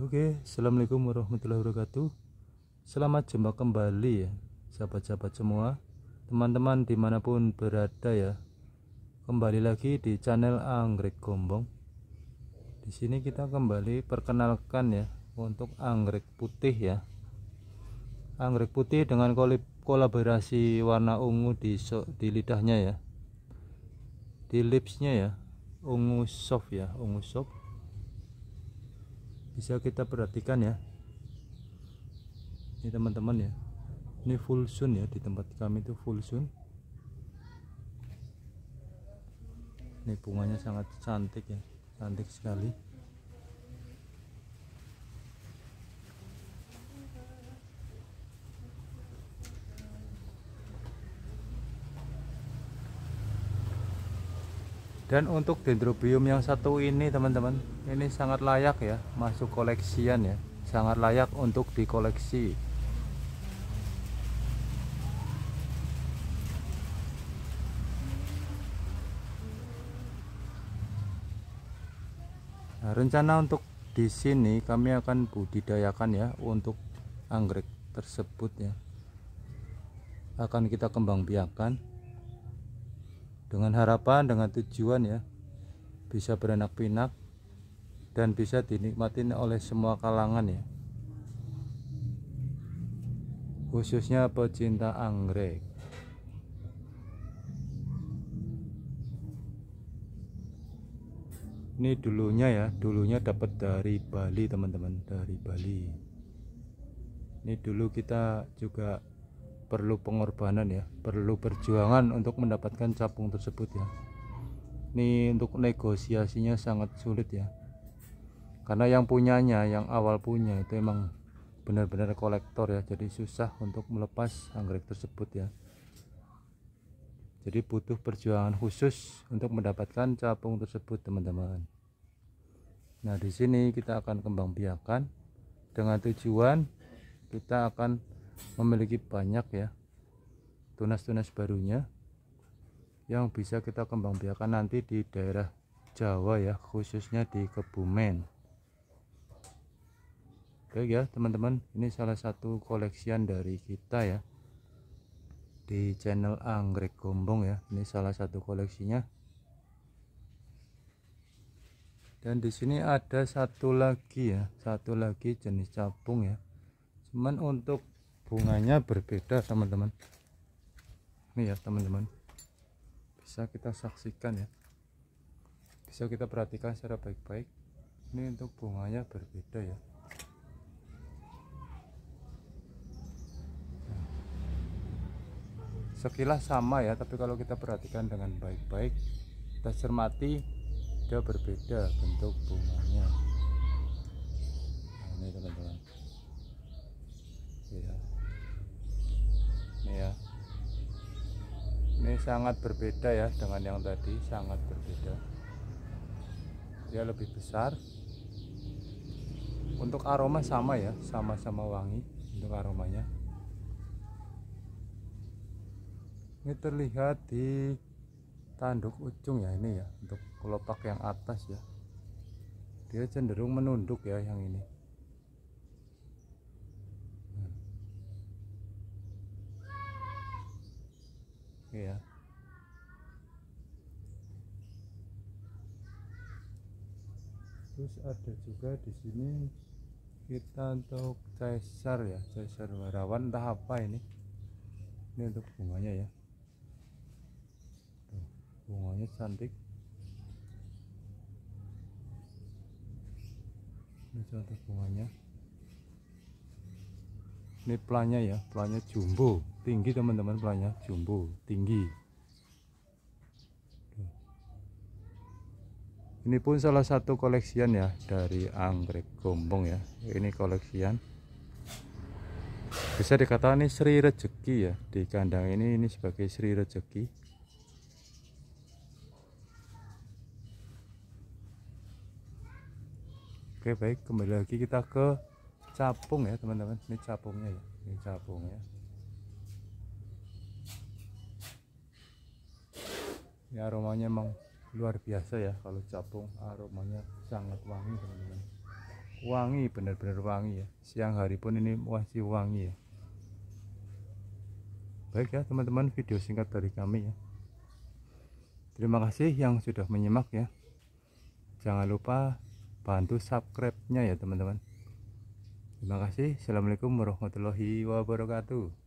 Oke, Assalamualaikum warahmatullahi wabarakatuh Selamat jumpa kembali ya Sahabat-sahabat semua Teman-teman dimanapun berada ya Kembali lagi di channel Anggrek Gombong Di sini kita kembali perkenalkan ya Untuk anggrek putih ya Anggrek putih dengan kolaborasi warna ungu di, so di lidahnya ya Di lipsnya ya Ungu soft ya Ungu soft bisa kita perhatikan ya ini teman-teman ya ini full sun ya di tempat kami itu full sun ini bunganya sangat cantik ya cantik sekali dan untuk dendrobium yang satu ini teman-teman ini sangat layak ya masuk koleksian ya sangat layak untuk dikoleksi nah, rencana untuk di sini kami akan budidayakan ya untuk anggrek tersebut ya akan kita kembang biakan dengan harapan dengan tujuan ya bisa beranak pinak dan bisa dinikmatin oleh semua kalangan ya khususnya pecinta anggrek ini dulunya ya dulunya dapat dari Bali teman-teman dari Bali ini dulu kita juga perlu pengorbanan ya perlu perjuangan untuk mendapatkan capung tersebut ya ini untuk negosiasinya sangat sulit ya karena yang punyanya yang awal punya itu emang benar-benar kolektor ya jadi susah untuk melepas anggrek tersebut ya jadi butuh perjuangan khusus untuk mendapatkan capung tersebut teman-teman nah di sini kita akan kembang biakan dengan tujuan kita akan memiliki banyak ya tunas-tunas barunya yang bisa kita kembangbiakan nanti di daerah Jawa ya khususnya di Kebumen oke ya teman-teman ini salah satu koleksian dari kita ya di channel anggrek gombong ya ini salah satu koleksinya dan di sini ada satu lagi ya satu lagi jenis capung ya cuman untuk bunganya berbeda teman-teman ini ya teman-teman bisa kita saksikan ya bisa kita perhatikan secara baik-baik ini untuk bunganya berbeda ya nah. sekilas sama ya tapi kalau kita perhatikan dengan baik-baik kita cermati dia berbeda bentuk bunganya nah, ini teman-teman sangat berbeda ya dengan yang tadi sangat berbeda dia lebih besar untuk aroma sama ya sama-sama wangi untuk aromanya ini terlihat di tanduk ujung ya ini ya untuk kelopak yang atas ya dia cenderung menunduk ya yang ini Yeah. Hmm. ya terus ada juga di sini kita untuk Caesar ya Caesar warawan entah apa ini ini untuk bunganya ya bunganya cantik ini contoh bunganya ini pelannya ya pelannya jumbo tinggi teman-teman pelannya jumbo tinggi ini pun salah satu koleksian ya dari anggrek gombong ya ini koleksian bisa dikatakan ini Sri rezeki ya di kandang ini ini sebagai Sri rezeki. Oke baik kembali lagi kita ke capung ya teman-teman ini capungnya ya ini capungnya ya aromanya emang luar biasa ya kalau capung aromanya sangat wangi teman-teman wangi benar-benar wangi ya siang hari pun ini masih wangi ya baik ya teman-teman video singkat dari kami ya terima kasih yang sudah menyimak ya jangan lupa bantu subscribe-nya ya teman-teman terima kasih assalamualaikum warahmatullahi wabarakatuh